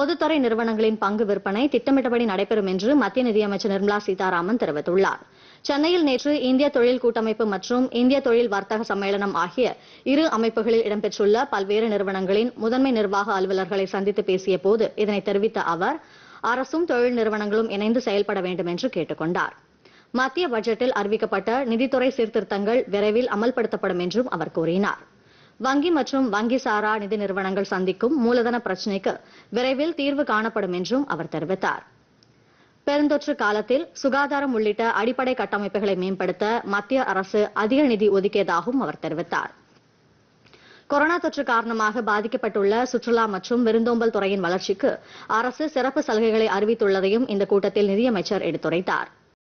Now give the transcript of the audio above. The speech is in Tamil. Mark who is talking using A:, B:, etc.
A: பொதுத்துறை நிறுவனங்களின் பங்கு விற்பனை திட்டமிட்டபடி நடைபெறும் என்று மத்திய நிதியமைச்சர் நிர்மலா சீதாராமன் தெரிவித்துள்ளார் சென்னையில் நேற்று இந்திய தொழில் கூட்டமைப்பு மற்றும் இந்திய தொழில் வர்த்தக சம்மேளனம் ஆகிய இரு அமைப்புகளில் இடம்பெற்றுள்ள பல்வேறு நிறுவனங்களின் முதன்மை நிர்வாக அலுவலர்களை சந்தித்து பேசிய போது இதனை தெரிவித்த அவர் அரசும் தொழில் நிறுவனங்களும் இணைந்து செயல்பட வேண்டும் என்று கேட்டுக் கொண்டார் மத்திய பட்ஜெட்டில் அறிவிக்கப்பட்ட நிதித்துறை சீர்திருத்தங்கள் விரைவில் அமல்படுத்தப்படும் என்றும் அவர் கூறினார் வங்கி மற்றும் வங்கி சாரா நிதி நிறுவனங்கள் சந்திக்கும் மூலதன பிரச்சினைக்கு விரைவில் தீர்வு காணப்படும் என்றும் அவர் தெரிவித்தார் பெருந்தொற்று காலத்தில் சுகாதாரம் உள்ளிட்ட அடிப்படை கட்டமைப்புகளை மேம்படுத்த மத்திய அரசு அதிக நிதி ஒதுக்கியதாகவும் அவர் தெரிவித்தார் கொரோனா தொற்று காரணமாக பாதிக்கப்பட்டுள்ள சுற்றுலா மற்றும் விருந்தோம்பல் துறையின் வளர்ச்சிக்கு அரசு சிறப்பு சலுகைகளை அறிவித்துள்ளதையும் இந்த கூட்டத்தில் நிதியமைச்சர் எடுத்துரைத்தாா்